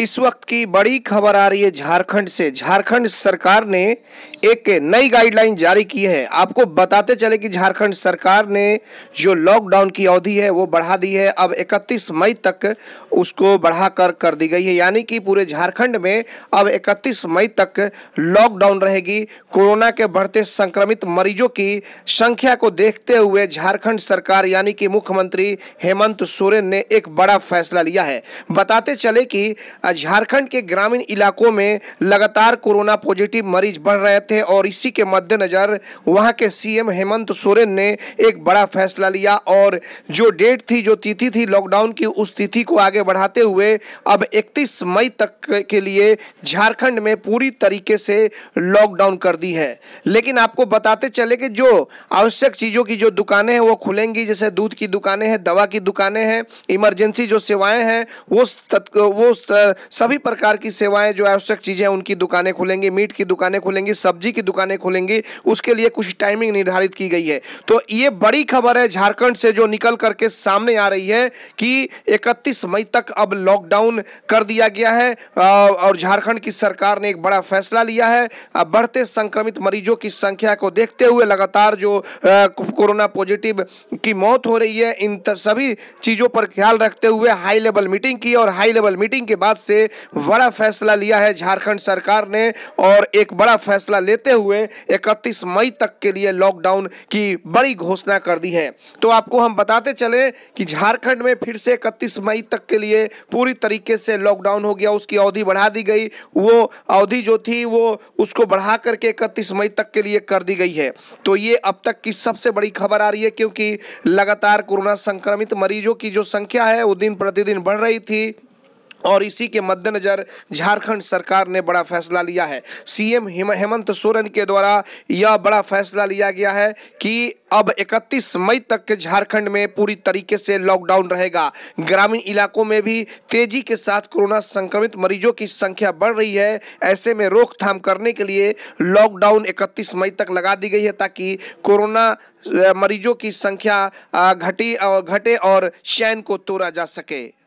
इस वक्त की बड़ी खबर आ रही है झारखंड से झारखंड सरकार ने एक नई गाइडलाइन जारी की है आपको बताते चले कि झारखंड सरकार ने जो लॉकडाउन की अवधि है वो बढ़ा दी है अब 31 मई तक उसको बढ़ाकर कर दी गई है यानी कि पूरे झारखंड में अब 31 मई तक लॉकडाउन रहेगी कोरोना के बढ़ते संक्रमित मरीजों की संख्या को देखते हुए झारखंड सरकार यानी कि मुख्यमंत्री हेमंत सोरेन ने एक बड़ा फैसला लिया है बताते चले कि झारखंड के ग्रामीण इलाकों में लगातार कोरोना पॉजिटिव मरीज बढ़ रहे थे और इसी के मद्देनज़र वहां के सीएम हेमंत सोरेन ने एक बड़ा फैसला लिया और जो डेट थी जो तिथि थी लॉकडाउन की उस तिथि को आगे बढ़ाते हुए अब 31 मई तक के लिए झारखंड में पूरी तरीके से लॉकडाउन कर दी है लेकिन आपको बताते चले कि जो आवश्यक चीज़ों की जो दुकानें हैं वो खुलेंगी जैसे दूध की दुकानें हैं दवा की दुकानें हैं इमरजेंसी जो सेवाएं हैं वो वो सभी प्रकार की सेवाएं जो आवश्यक चीज़ें हैं उनकी दुकानें खुलेंगी मीट की दुकानें खुलेंगी सब्जी की दुकानें खुलेंगी उसके लिए कुछ टाइमिंग निर्धारित की गई है तो ये बड़ी खबर है झारखंड से जो निकल करके सामने आ रही है कि इकतीस मई तक अब लॉकडाउन कर दिया गया है और झारखंड की सरकार ने एक बड़ा फैसला लिया है बढ़ते संक्रमित मरीजों की संख्या को देखते हुए लगातार जो कोरोना पॉजिटिव की मौत हो रही है इन सभी चीज़ों पर ख्याल रखते हुए हाई लेवल मीटिंग की और हाई लेवल मीटिंग के बाद से बड़ा फैसला लिया है झारखंड सरकार ने और एक बड़ा फैसला लेते हुए 31 मई तक के लिए लॉकडाउन की बड़ी घोषणा कर दी है तो आपको हम बताते चले कि झारखंड में फिर से इकतीस मई तक के लिए पूरी तरीके से लॉकडाउन हो गया उसकी अवधि बढ़ा दी गई वो अवधि जो थी वो उसको बढ़ा करके इकतीस मई तक के लिए कर दी गई है तो ये अब तक की सबसे बड़ी खबर आ रही है क्योंकि लगातार कोरोना संक्रमित मरीजों की जो संख्या है वो दिन प्रतिदिन बढ़ रही थी और इसी के मद्देनज़र झारखंड सरकार ने बड़ा फैसला लिया है सीएम हेमंत सोरेन के द्वारा यह बड़ा फैसला लिया गया है कि अब 31 मई तक झारखंड में पूरी तरीके से लॉकडाउन रहेगा ग्रामीण इलाकों में भी तेजी के साथ कोरोना संक्रमित मरीजों की संख्या बढ़ रही है ऐसे में रोकथाम करने के लिए लॉकडाउन 31 मई तक लगा दी गई है ताकि कोरोना मरीजों की संख्या घटी और घटे और चैन को तोड़ा जा सके